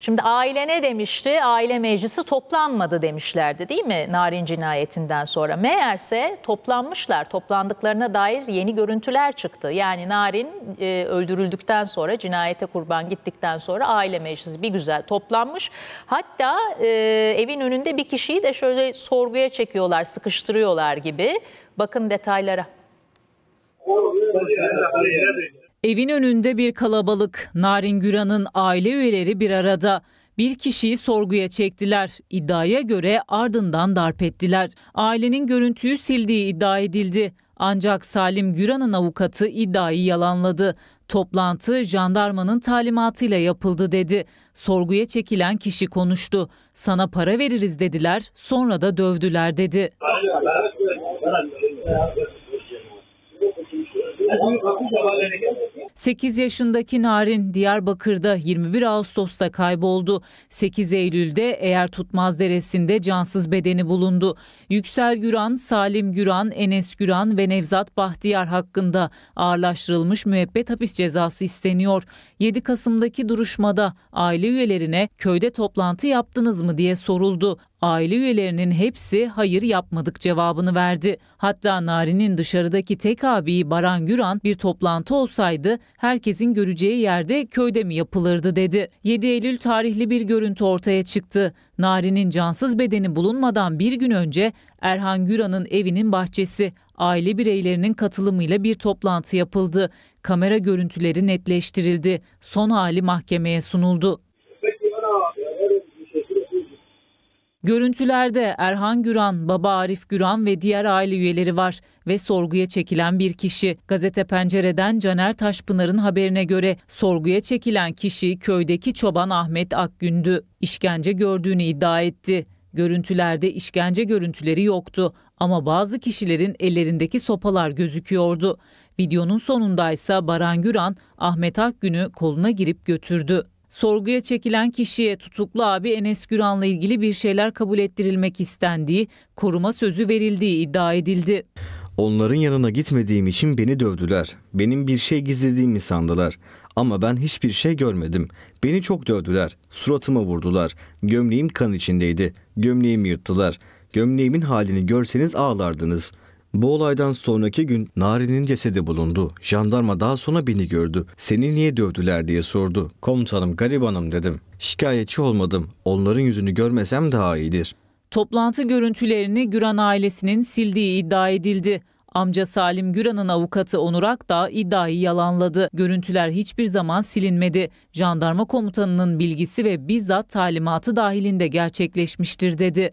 Şimdi aile ne demişti? Aile meclisi toplanmadı demişlerdi değil mi Narin cinayetinden sonra? Meğerse toplanmışlar. Toplandıklarına dair yeni görüntüler çıktı. Yani Narin e, öldürüldükten sonra cinayete kurban gittikten sonra aile meclisi bir güzel toplanmış. Hatta e, evin önünde bir kişiyi de şöyle sorguya çekiyorlar, sıkıştırıyorlar gibi. Bakın detaylara. Evin önünde bir kalabalık. Narin Güran'ın aile üyeleri bir arada. Bir kişiyi sorguya çektiler. İddiaya göre ardından darp ettiler. Ailenin görüntüyü sildiği iddia edildi. Ancak Salim Güran'ın avukatı iddiayı yalanladı. Toplantı jandarmanın talimatıyla yapıldı dedi. Sorguya çekilen kişi konuştu. Sana para veririz dediler, sonra da dövdüler dedi. 8 yaşındaki Narin Diyarbakır'da 21 Ağustos'ta kayboldu. 8 Eylül'de Eğer Tutmaz Deresi'nde cansız bedeni bulundu. Yüksel Güran, Salim Güran, Enes Güran ve Nevzat Bahtiyar hakkında ağırlaştırılmış müebbet hapis cezası isteniyor. 7 Kasım'daki duruşmada aile üyelerine köyde toplantı yaptınız mı diye soruldu. Aile üyelerinin hepsi hayır yapmadık cevabını verdi. Hatta Nari'nin dışarıdaki tek abiyi Baran Güran bir toplantı olsaydı herkesin göreceği yerde köyde mi yapılırdı dedi. 7 Eylül tarihli bir görüntü ortaya çıktı. Nari'nin cansız bedeni bulunmadan bir gün önce Erhan Güran'ın evinin bahçesi aile bireylerinin katılımıyla bir toplantı yapıldı. Kamera görüntüleri netleştirildi. Son hali mahkemeye sunuldu. Görüntülerde Erhan Güran, baba Arif Güran ve diğer aile üyeleri var ve sorguya çekilen bir kişi. Gazete Pencere'den Caner Taşpınar'ın haberine göre sorguya çekilen kişi köydeki çoban Ahmet Akgündü. İşkence gördüğünü iddia etti. Görüntülerde işkence görüntüleri yoktu ama bazı kişilerin ellerindeki sopalar gözüküyordu. Videonun sonundaysa Baran Güran Ahmet Akgün'ü koluna girip götürdü sorguya çekilen kişiye tutuklu abi Enes Güran'la ilgili bir şeyler kabul ettirilmek istendiği, koruma sözü verildiği iddia edildi. Onların yanına gitmediğim için beni dövdüler. Benim bir şey gizlediğimi sandılar. Ama ben hiçbir şey görmedim. Beni çok dövdüler. Suratıma vurdular. Gömleğim kan içindeydi. Gömleğimi yırttılar. Gömleğimin halini görseniz ağlardınız.'' Bu olaydan sonraki gün Nari'nin cesedi bulundu. Jandarma daha sonra beni gördü. Seni niye dövdüler diye sordu. Komutanım garibanım dedim. Şikayetçi olmadım. Onların yüzünü görmesem daha iyidir. Toplantı görüntülerini Güran ailesinin sildiği iddia edildi. Amca Salim Güran'ın avukatı Onur Akdağ iddiayı yalanladı. Görüntüler hiçbir zaman silinmedi. Jandarma komutanının bilgisi ve bizzat talimatı dahilinde gerçekleşmiştir dedi.